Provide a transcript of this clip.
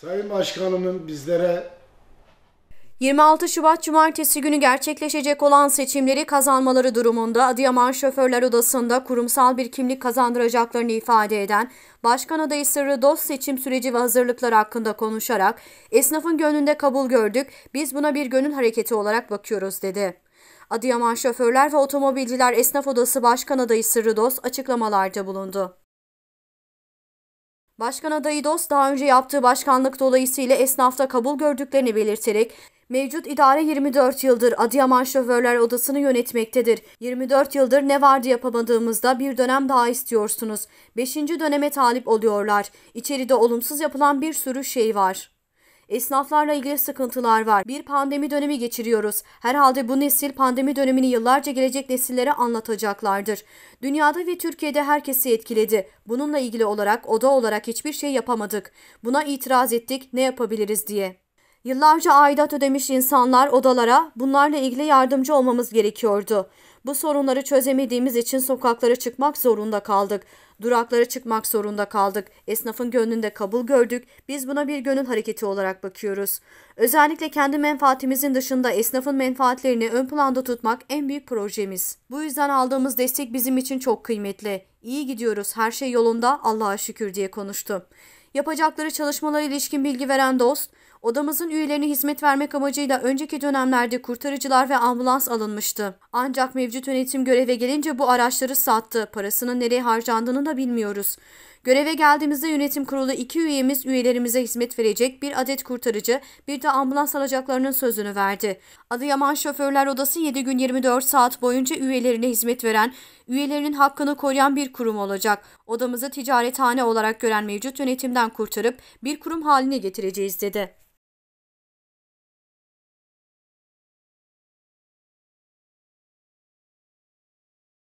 Sayın Başkanımın bizlere 26 Şubat Cumartesi günü gerçekleşecek olan seçimleri kazanmaları durumunda Adıyaman Şoförler Odası'nda kurumsal bir kimlik kazandıracaklarını ifade eden Başkan Adayı Sırrı Dost seçim süreci ve hazırlıklar hakkında konuşarak esnafın gönlünde kabul gördük, biz buna bir gönül hareketi olarak bakıyoruz dedi. Adıyaman Şoförler ve Otomobilciler Esnaf Odası Başkan Adayı Sırrı Dost açıklamalarda bulundu. Başkan adayı DOS daha önce yaptığı başkanlık dolayısıyla esnafta kabul gördüklerini belirterek Mevcut idare 24 yıldır Adıyaman Şoförler Odası'nı yönetmektedir. 24 yıldır ne vardı yapamadığımızda bir dönem daha istiyorsunuz. Beşinci döneme talip oluyorlar. İçeride olumsuz yapılan bir sürü şey var. Esnaflarla ilgili sıkıntılar var. Bir pandemi dönemi geçiriyoruz. Herhalde bu nesil pandemi dönemini yıllarca gelecek nesillere anlatacaklardır. Dünyada ve Türkiye'de herkesi etkiledi. Bununla ilgili olarak oda olarak hiçbir şey yapamadık. Buna itiraz ettik ne yapabiliriz diye. Yıllarca aidat ödemiş insanlar odalara bunlarla ilgili yardımcı olmamız gerekiyordu. Bu sorunları çözemediğimiz için sokaklara çıkmak zorunda kaldık. Duraklara çıkmak zorunda kaldık. Esnafın gönlünde kabul gördük. Biz buna bir gönül hareketi olarak bakıyoruz. Özellikle kendi menfaatimizin dışında esnafın menfaatlerini ön planda tutmak en büyük projemiz. Bu yüzden aldığımız destek bizim için çok kıymetli. İyi gidiyoruz, her şey yolunda, Allah'a şükür diye konuştu. Yapacakları çalışmalara ilişkin bilgi veren dost, Odamızın üyelerine hizmet vermek amacıyla önceki dönemlerde kurtarıcılar ve ambulans alınmıştı. Ancak mevcut yönetim göreve gelince bu araçları sattı. Parasının nereye harcandığını da bilmiyoruz. Göreve geldiğimizde yönetim kurulu iki üyemiz üyelerimize hizmet verecek bir adet kurtarıcı bir de ambulans alacaklarının sözünü verdi. Adıyaman Şoförler Odası 7 gün 24 saat boyunca üyelerine hizmet veren, üyelerinin hakkını koruyan bir kurum olacak. Odamızı ticarethane olarak gören mevcut yönetimden kurtarıp bir kurum haline getireceğiz dedi.